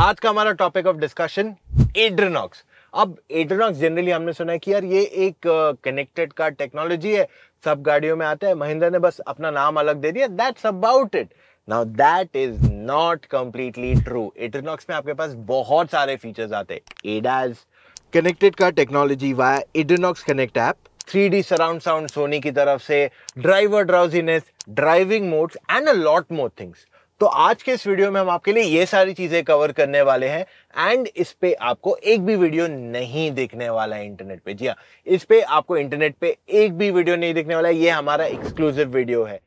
आज का हमारा टॉपिक ऑफ डिस्कशन एड्रेनॉक्स अब एड्रेनॉक्स जनरली हमने सुना है कि यार ये एक कनेक्टेड कार टेक्नोलॉजी है सब गाड़ियों में आता है महिंद्रा ने बस अपना नाम अलग दे दिया that's about it now that is not completely true AdrenoX में आपके पास बहुत सारे फीचर्स आते हैं ADAS connected car technology via AdrenoX connect app three D surround sound Sony की तरफ से driver drowsiness driving modes and a lot more things तो आज के इस वीडियो में हम आपके लिए ये सारी चीज़ें कवर करने वाले हैं एंड इस पे आपको एक भी वीडियो नहीं देखने वाला है इंटरनेट पे जी हाँ इस पे आपको इंटरनेट पे एक भी वीडियो नहीं देखने वाला है ये हमारा एक्सक्लूसिव वीडियो है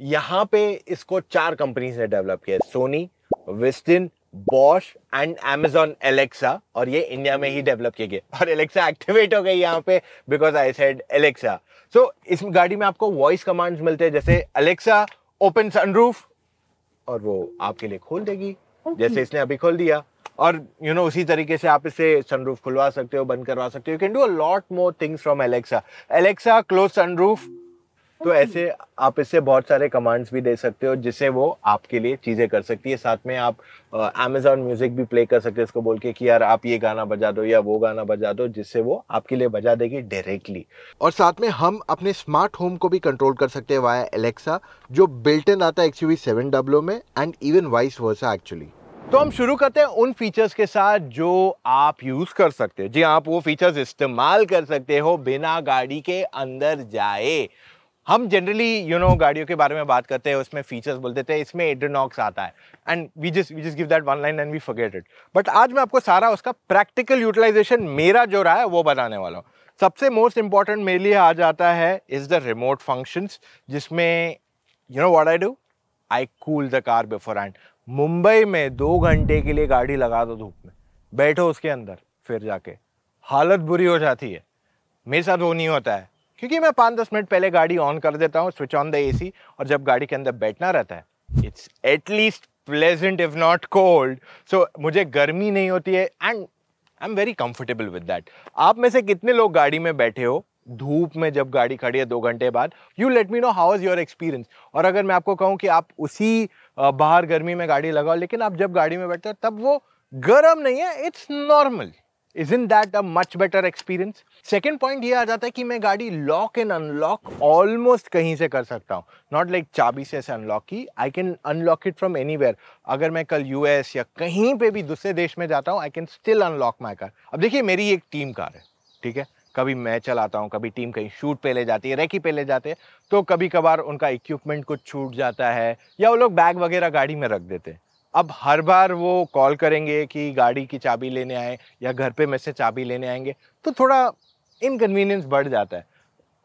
यहाँ पे इसको चार कंपनीज ने डेवलप किया Sony Visteon Bosch and Amazon Alexa और ये इंडिया में ही डेवलप किए गए और एलेक्सा एक्टिवेट हो गई यहाँ पे because I said Alexa so इस गाड़ी में आपको वॉइस कमांड्स मिलते हैं जैसे एलेक्सा ओपन सनरूफ और वो आपके लिए खोल देगी okay. जैसे इसने अभी खोल दिया और यू you नो know, उसी तरीके से आप इसे सनरूफ खुलवा सकते हो बंद करवा सकते हो you can do a lot more things from Alexa Alexa close sunroof तो ऐसे आप इससे बहुत सारे कमांड्स भी दे सकते हो जिससे वो आपके लिए चीज़ें कर सकती है साथ में आप अमेजोन म्यूज़िक भी प्ले कर सकते हो इसको बोल के कि यार आप ये गाना बजा दो या वो गाना बजा दो जिससे वो आपके लिए बजा देगी डायरेक्टली और साथ में हम अपने स्मार्ट होम को भी कंट्रोल कर सकते हैं वाया एलेक्सा जो बिल्टन आता है एक्चुअली सेवन डब्लो में and even vice versa actually तो हम शुरू करते हैं उन फीचर्स के साथ जो आप यूज़ कर सकते हो जी हाँ, आप वो फीचर्स इस्तेमाल कर सकते हो बिना गाड़ी के अंदर जाए हम जनरली यू नो गाड़ियों के बारे में बात करते हैं उसमें फीचर्स बोल देते हैं इसमें एड्रेनॉक्स आता है and we just we just give that one line and we forget it but आज मैं आपको सारा उसका प्रैक्टिकल यूटिलाइजेशन मेरा जो रहा है वो बताने वाला हूँ सबसे मोस्ट इंपॉर्टेंट मेरे लिए आ जाता है इज़ द रिमोट फंक्शंस जिसमें you know what I do I cool the car before and Mumbai में दो घंटे के लिए गाड़ी लगा दो धूप में बैठो उसके अंदर फिर जाके हालत बुरी हो जाती है मेरे साथ वो नहीं होता है क्योंकि मैं पाँच दस मिनट पहले गाड़ी ऑन कर देता हूँ स्विच ऑन द एसी और जब गाड़ी के अंदर बैठना रहता है it's at least pleasant if not cold so मुझे गर्मी नहीं होती है and I am very comfortable with that आप में से कितने लोग गाड़ी में बैठे हो धूप में जब गाड़ी खड़ी है दो घंटे बाद you let me know how is your experience और अगर मैं आपको कहूँ कि आप उसी बाहर गर्मी में गाड़ी लगाओ लेकिन आप जब गाड़ी में बैठते हो तब वो गर्म नहीं है it's normal is in that a much better experience second point ये आ जाता है कि मैं गाड़ी लॉक एंड अनलॉक ऑलमोस्ट कहीं से कर सकता हूँ नॉट लाइक चाबी से ऐसे अनलॉक की I can unlock it from any अगर मैं कल यूएस या कहीं पर भी दूसरे देश में जाता हूँ I can still unlock my car अब देखिए मेरी एक टीम कार है ठीक है कभी मैं चलाता हूँ कभी टीम कहीं शूट पे ले जाती है रेकी पे ले जाते हैं तो कभी कभार उनका इक्विपमेंट कुछ छूट जाता है या वो लोग बैग वगैरह गाड़ी में रख देते हैं अब हर बार वो कॉल करेंगे कि गाड़ी की चाबी लेने आए या घर पे मैं से चाबी लेने आएंगे तो थोड़ा इनकन्वीनियंस बढ़ जाता है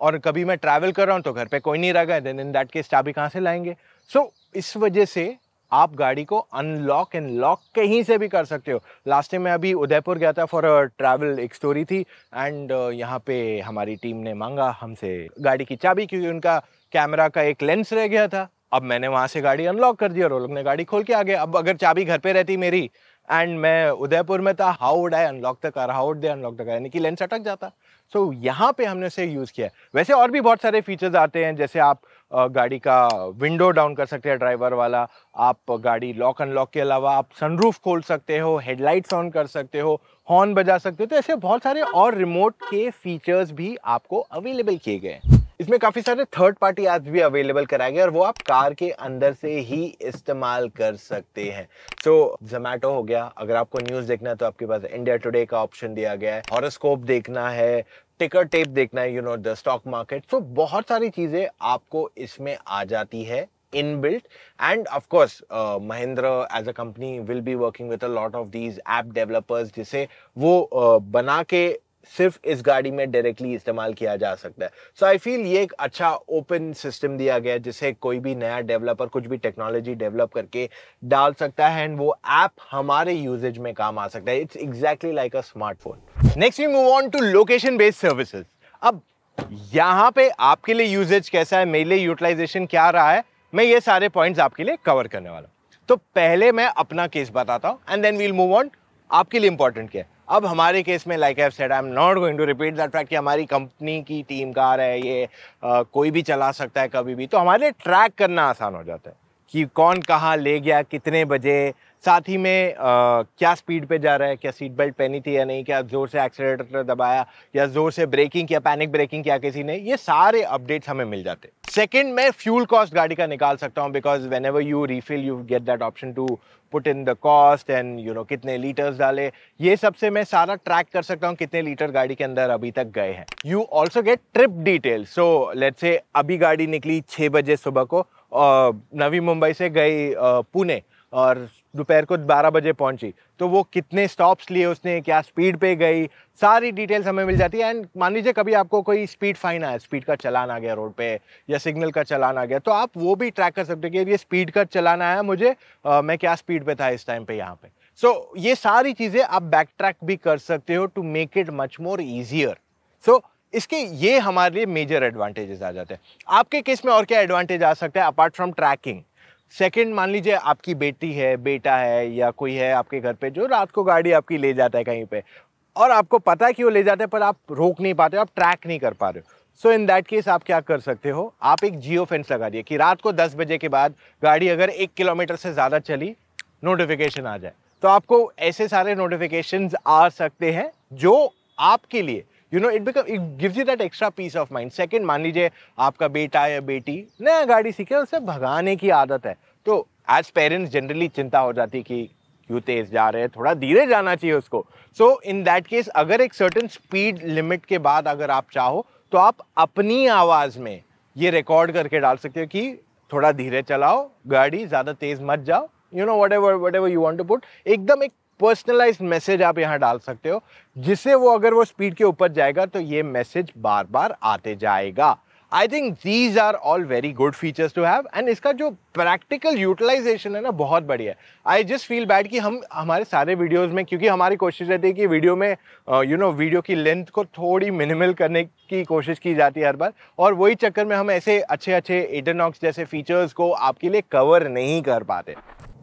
और कभी मैं ट्रैवल कर रहा हूँ तो घर पे कोई नहीं रह गया देन इन दैट केस चाबी कहाँ से लाएंगे सो so, इस वजह से आप गाड़ी को अनलॉक एंड लॉक कहीं से भी कर सकते हो लास्ट टाइम मैं अभी उदयपुर गया था फॉर ट्रैवल एक स्टोरी थी एंड uh, यहाँ पे हमारी टीम ने मांगा हमसे गाड़ी की चाबी क्योंकि उनका कैमरा का एक लेंस रह गया था अब मैंने वहाँ से गाड़ी अनलॉक कर दी और वो लोग ने गाड़ी खोल के आ गए अब अगर चाबी घर पे रहती मेरी एंड मैं उदयपुर में था how would I unlock the car how would they unlock the car यानी कि लेंस अटक जाता सो so, यहाँ पे हमने उसे यूज़ किया है वैसे और भी बहुत सारे फीचर्स आते हैं जैसे आप गाड़ी का विंडो डाउन कर सकते हैं ड्राइवर वाला आप गाड़ी लॉक अनलॉक के अलावा आप सनरूफ खोल सकते हो हेडलाइट्स ऑन कर सकते हो हॉर्न बजा सकते हो तो ऐसे बहुत सारे और रिमोट के फीचर्स भी आपको अवेलेबल किए गए हैं इसमें काफ़ी सारे थर्ड पार्टी ऐप्स भी अवेलेबल कराए गए और वो आप कार के अंदर से ही इस्तेमाल कर सकते हैं सो so, जोमेटो हो गया अगर आपको न्यूज़ देखना है तो आपके पास इंडिया टुडे का ऑप्शन दिया गया है हॉरोस्कोप देखना है टिकर टेप देखना है you know the stock market so बहुत सारी चीज़ें आपको इसमें आ जाती है in built and of course Mahindra as a company will be working with with a lot of these जिसे वो uh, बना के सिर्फ इस गाड़ी में डायरेक्टली इस्तेमाल किया जा सकता है सो आई फील ये एक अच्छा ओपन सिस्टम दिया गया जिसे कोई भी नया डेवलपर कुछ भी टेक्नोलॉजी डेवलप करके डाल सकता है एंड वो ऐप हमारे यूजेज में काम आ सकता है it's exactly like a smartphone next we move on to location based services अब यहाँ पे आपके लिए यूजेज कैसा है मेरे लिए यूटिलाइजेशन क्या रहा है मैं ये सारे पॉइंट्स आपके लिए कवर करने वाला हूँ तो पहले मैं अपना केस बताता हूँ and then we'll move on आपके लिए इंपॉर्टेंट क्या है अब हमारे केस में like I said I am not going to repeat that fact कि हमारी कंपनी की टीम कार है ये आ, कोई भी चला सकता है कभी भी तो हमारे लिए ट्रैक करना आसान हो जाता है कि कौन कहाँ ले गया कितने बजे साथ ही में आ, क्या स्पीड पे जा रहा है क्या सीट बेल्ट पहनी थी या नहीं क्या ज़ोर से एक्सीटर दबाया या ज़ोर से ब्रेकिंग किया पैनिक ब्रेकिंग किया किसी ने ये सारे अपडेट्स हमें मिल जाते सेकेंड मैं फ्यूल कॉस्ट गाड़ी का निकाल सकता हूँ because whenever you refill you get that option to put in the cost and you know कितने लीटर्स डाले ये सबसे मैं सारा ट्रैक कर सकता हूँ कितने लीटर गाड़ी के अंदर अभी तक गए हैं you also get trip detail so let say अभी गाड़ी निकली छः बजे सुबह को नवी मुंबई से गई पुणे और दोपहर को 12 बजे पहुंची तो वो कितने स्टॉप्स लिए उसने क्या स्पीड पे गई सारी डिटेल्स हमें मिल जाती है एंड मान लीजिए कभी आपको कोई स्पीड फाइन आया स्पीड का चलान आ गया रोड पे या सिग्नल का चलान आ गया तो आप वो भी ट्रैक कर सकते हो कि ये स्पीड का चलान आया मुझे आ, मैं क्या स्पीड पे था इस टाइम पे यहाँ पे सो so, ये सारी चीज़ें आप बैक ट्रैक भी कर सकते हो to make it much more easier so इसके ये हमारे लिए मेजर एडवांटेजेस आ जाते हैं आपके केस में और क्या एडवांटेज आ सकता है अपार्ट फ्रॉम ट्रैकिंग सेकंड मान लीजिए आपकी बेटी है बेटा है या कोई है आपके घर पे जो रात को गाड़ी आपकी ले जाता है कहीं पे और आपको पता है कि वो ले जाता है पर आप रोक नहीं पाते हो आप ट्रैक नहीं कर पा रहे हो सो इन दैट केस आप क्या कर सकते हो आप एक जियो फेंस लगा दिए कि रात को दस बजे के बाद गाड़ी अगर एक किलोमीटर से ज़्यादा चली नोटिफिकेशन आ जाए तो आपको ऐसे सारे नोटिफिकेशन आ सकते हैं जो आपके लिए you know it become it gives you that extra peace of mind second मान लीजिए आपका बेटा या बेटी नया गाड़ी सीखे उसे भगाने की आदत है तो एज पेरेंट्स जनरली चिंता हो जाती कि क्यों तेज़ जा रहे हैं थोड़ा धीरे जाना चाहिए उसको सो इन दैट केस अगर एक सर्टन स्पीड लिमिट के बाद अगर आप चाहो तो आप अपनी आवाज़ में ये रिकॉर्ड करके डाल सकते हो कि थोड़ा धीरे चलाओ गाड़ी ज़्यादा तेज़ मत जाओ you know whatever whatever you want to put एकदम एक पर्सनलाइज मैसेज आप यहाँ डाल सकते हो जिससे वो अगर वो स्पीड के ऊपर जाएगा तो ये मैसेज बार बार आते जाएगा I think these are all very good features to have and इसका जो प्रैक्टिकल यूटिलाइजेशन है ना बहुत बढ़िया है आई जस्ट फील बैड कि हम हमारे सारे वीडियोज में क्योंकि हमारी कोशिश रहती है कि वीडियो में you uh, know you know, video की लेंथ को थोड़ी मिनिमल करने की कोशिश की जाती है हर बार और वही चक्कर में हम ऐसे अच्छे अच्छे एटनॉक्स जैसे फीचर्स को आपके लिए कवर नहीं कर पाते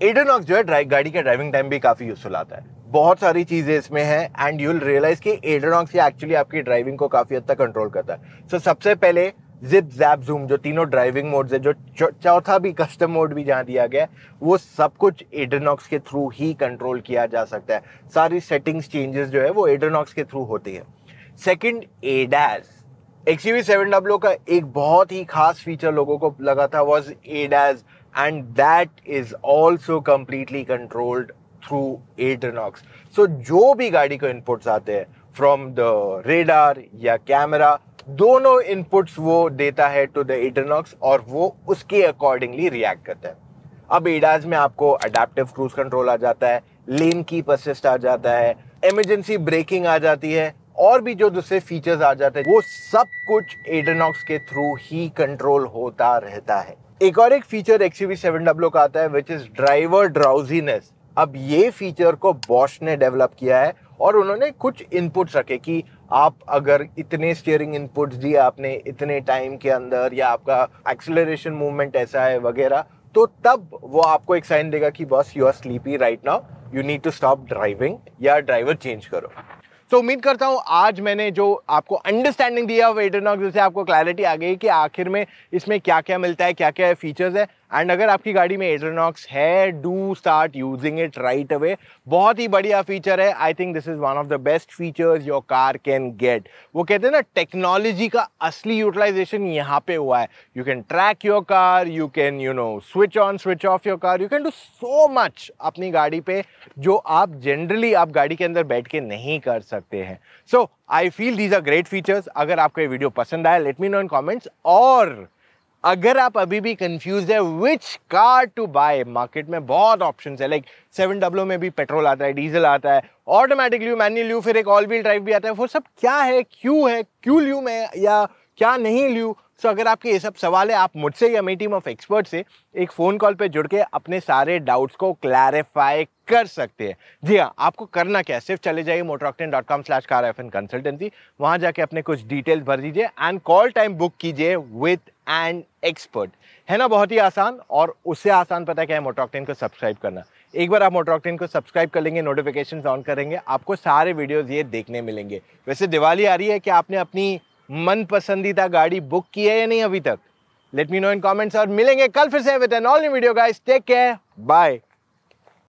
एडोनॉक्स जो है गाड़ी का ड्राइविंग टाइम भी काफ़ी यूजफुल आता है बहुत सारी चीज़ें इसमें हैं एंड यू विल रियलाइज कि एडोनॉक्स ये एक्चुअली आपकी ड्राइविंग को काफ़ी हद तक कंट्रोल करता है सो so, सबसे पहले जिप जैप जूम जो तीनों ड्राइविंग मोड्स है जो चौथा भी कस्टम मोड भी जहाँ दिया गया है वो सब कुछ एडोनॉक्स के थ्रू ही कंट्रोल किया जा सकता है सारी सेटिंग्स चेंजेस जो है वो एडोनॉक्स के थ्रू होती है second ADAS XUV seven W का एक बहुत ही खास फीचर लोगों को लगा था was ADAS and that is also completely controlled through Adrenox. So जो भी गाड़ी को inputs आते हैं from the radar या camera दोनों inputs वो देता है to the Adrenox और वो उसके accordingly react करता है अब एडाज में आपको अडेप्टिव क्रूज कंट्रोल आ जाता है लेन की असिस्ट आ जाता है इमरजेंसी ब्रेकिंग आ जाती है और भी जो दूसरे फीचर्स आ जाते हैं वो सब कुछ एडनॉक्स के थ्रू ही कंट्रोल होता रहता है एक और एक feature X U seven W का आता है विच इज ड्राइवर ड्राउजीनेस अब ये फीचर को बॉश ने डेवलप किया है और उन्होंने कुछ इनपुट्स रखे कि आप अगर इतने स्टीयरिंग इनपुट्स दिए आपने इतने टाइम के अंदर या आपका एक्सेलरेशन मूवमेंट ऐसा है वगैरह तो तब वो आपको एक साइन देगा कि boss you are sleepy right now you need to stop driving या ड्राइवर चेंज करो सो तो उम्मीद करता हूँ आज मैंने जो आपको अंडरस्टैंडिंग दिया वेटरनॉक जैसे आपको क्लैरिटी आ गई कि आखिर में इसमें क्या क्या मिलता है क्या क्या फीचर्स है एंड अगर आपकी गाड़ी में एड्रेनॉक्स है do start using it right away बहुत ही बढ़िया फीचर है I think this is one of the best features your car can get वो कहते हैं ना टेक्नोलॉजी का असली यूटिलाइजेशन यहाँ पे हुआ है you can track your car you can you know switch on switch off your car you can do so much अपनी गाड़ी पे जो आप जनरली आप गाड़ी के अंदर बैठ के नहीं कर सकते हैं so I feel these are great features अगर आपको ये वीडियो पसंद आया let me know in comments और अगर आप अभी भी कंफ्यूज है which car to buy market में बहुत ऑप्शन है लाइक सेवन डब्लो में भी पेट्रोल आता है डीजल आता है ऑटोमेटिक मैन्यू मैनुअल फिर एक ऑल व्हील ड्राइव भी आता है वो सब क्या है क्यों है क्यों लियू में या क्या नहीं लियू सो अगर आपके ये सब सवाल है आप मुझसे या मेरी टीम ऑफ एक्सपर्ट से एक फ़ोन कॉल पर जुड़ के अपने सारे डाउट्स को क्लैरिफाई कर सकते हैं जी हाँ आपको करना क्या है सिर्फ चले जाइए Motoroctane dot com slash car F N consultancy वहाँ जाके अपने कुछ डिटेल्स भर दीजिए एंड कॉल टाइम बुक कीजिए विथ एंड एक्सपर्ट है ना बहुत ही आसान और उससे आसान पता क्या है मोटोक्टेन को सब्सक्राइब करना एक बार आप मोटोक्टेन को सब्सक्राइब कर लेंगे नोटिफिकेशन ऑन करेंगे आपको सारे वीडियोज़ ये देखने मिलेंगे वैसे दिवाली आ रही है कि आपने अपनी मन पसंदीदा गाड़ी बुक की है या नहीं अभी तक let me know in comments और मिलेंगे कल फिर से with an all new video guys take care bye